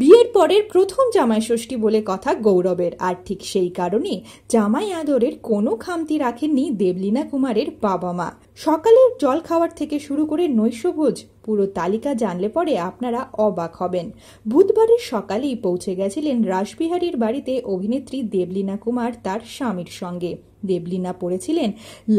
বিয়ের পরের প্রথম জামাই ষষ্ঠী বলে কথা গৌরবের আর ঠিক সেই কারণে জামাই আদরের কোনো খামতি রাখেননি দেবলীনা কুমারের বাবা মা সকালের জল খাওয়ার থেকে শুরু করে নৈশভোজ পুরো তালিকা জানলে পরে আপনারা অবাক হবেন বুধবারের সকালেই পৌঁছে গেছিলেন রাসবিহারীর বাড়িতে অভিনেত্রী দেবলীনা কুমার তার স্বামীর সঙ্গে দেবলীনা পরেছিলেন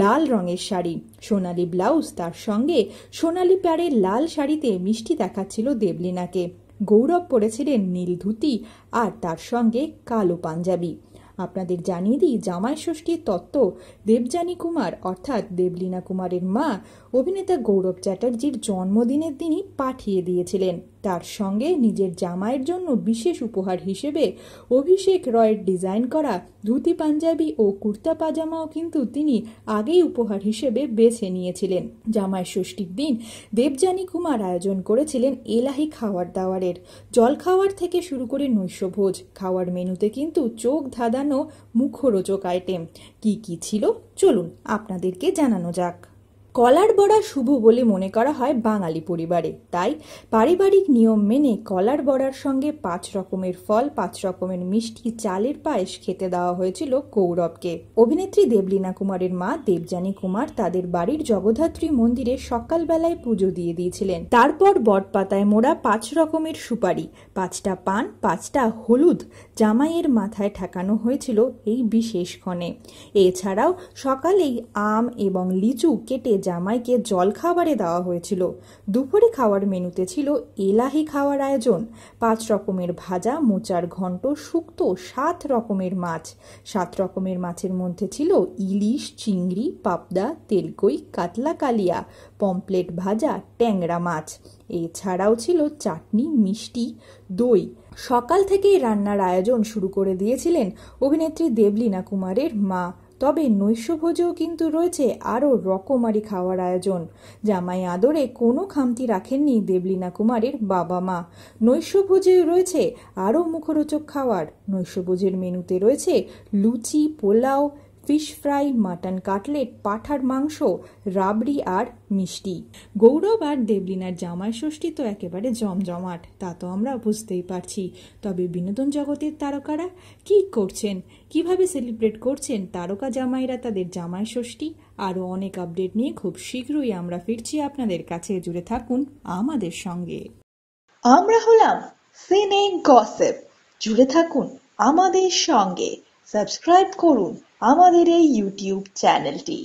লাল রঙের শাড়ি সোনালি ব্লাউজ তার সঙ্গে সোনালি প্যারে লাল শাড়িতে মিষ্টি দেখাচ্ছিল দেবলীনাকে গৌরব পরেছিলেন নীল ধুতি আর তার সঙ্গে কালো পাঞ্জাবি আপনাদের জানিয়ে দিই জামাই ষষ্ঠীর তত্ত্ব দেবযানী কুমার অর্থাৎ দেবলীনা কুমারের মা অভিনেতা গৌরব চ্যাটার্জির জন্মদিনের দিনই পাঠিয়ে দিয়েছিলেন তার সঙ্গে নিজের জামাইয়ের জন্য বিশেষ উপহার হিসেবে অভিষেক রয়ের ডিজাইন করা ধুতি পাঞ্জাবি ও কুর্তা পাজামাও কিন্তু তিনি আগেই উপহার হিসেবে বেছে নিয়েছিলেন জামাই ষষ্ঠীর দিন দেবযানী কুমার আয়োজন করেছিলেন এলাহি খাওয়ার দাওয়ারের জল খাওয়ার থেকে শুরু করে নৈশভোজ খাওয়ার মেনুতে কিন্তু চোখ ধাঁধানো মুখরোচক আইটেম কি কি ছিল চলুন আপনাদেরকে জানানো যাক কলার বড়া শুভ বলে মনে করা হয় বাঙালি পরিবারে তাই পারিবারিক নিয়ম মেনে কলার বড়ার সঙ্গে পাঁচ রকমের ফল পাঁচ রকমের মিষ্টি চালের পায়েস খেতে দেওয়া হয়েছিল কৌরবকে অভিনেত্রী দেবলীনা কুমারের মা দেবযানী কুমার তাদের বাড়ির জগদ্ধাত্রী মন্দিরে সকালবেলায় পুজো দিয়ে দিয়েছিলেন তারপর বটপাতায় মোড়া পাঁচ রকমের সুপারি পাঁচটা পান পাঁচটা হলুদ জামাইয়ের মাথায় ঠেকানো হয়েছিল এই বিশেষ ক্ষণে এছাড়াও সকালেই আম এবং লিচু কেটে জামাইকে জল খাবারে দেওয়া হয়েছিল দুপুরে খাওয়ার মেনুতে ছিল এলাহি খাওয়ার আয়োজন পাঁচ রকমের ভাজা মোচার ঘন্ট শুক্ত সাত রকমের মাছ সাত রকমের মাছের মধ্যে ছিল ইলিশ চিংড়ি পাবদা তেলকই কাতলা কালিয়া পম্পলেট ভাজা ট্যাংরা মাছ এছাড়াও ছিল চাটনি মিষ্টি দই সকাল থেকেই রান্নার আয়োজন শুরু করে দিয়েছিলেন অভিনেত্রী দেবলীনা কুমারের মা তবে নৈশভোজেও কিন্তু রয়েছে আরও রকমারি খাওয়ার আয়োজন জামাই আদরে কোনো খামতি রাখেননি দেবলীনা কুমারের বাবা মা নৈশভোজেও রয়েছে আরও মুখরোচক খাওয়ার নৈশভোজের মেনুতে রয়েছে লুচি পোলাও ফিশ ফ্রাই মাটন কাটলেট পাঠার মাংস রাবড়ি আর মিষ্টি গৌরব আর দেবলিনার জামাই ষষ্ঠী তো একেবারে জমজমাট তা তো আমরা বুঝতেই পারছি তবে বিনোদন জগতের তারকারা কি করছেন কিভাবে সেলিব্রেট করছেন তারকা জামাইরা তাদের জামাই ষষ্ঠী আরও অনেক আপডেট নিয়ে খুব শীঘ্রই আমরা ফিরছি আপনাদের কাছে জুড়ে থাকুন আমাদের সঙ্গে আমরা হলাম সিনে গসেপ জুড়ে থাকুন আমাদের সঙ্গে সাবস্ক্রাইব করুন আমাদের এই ইউটিউব চ্যানেলটি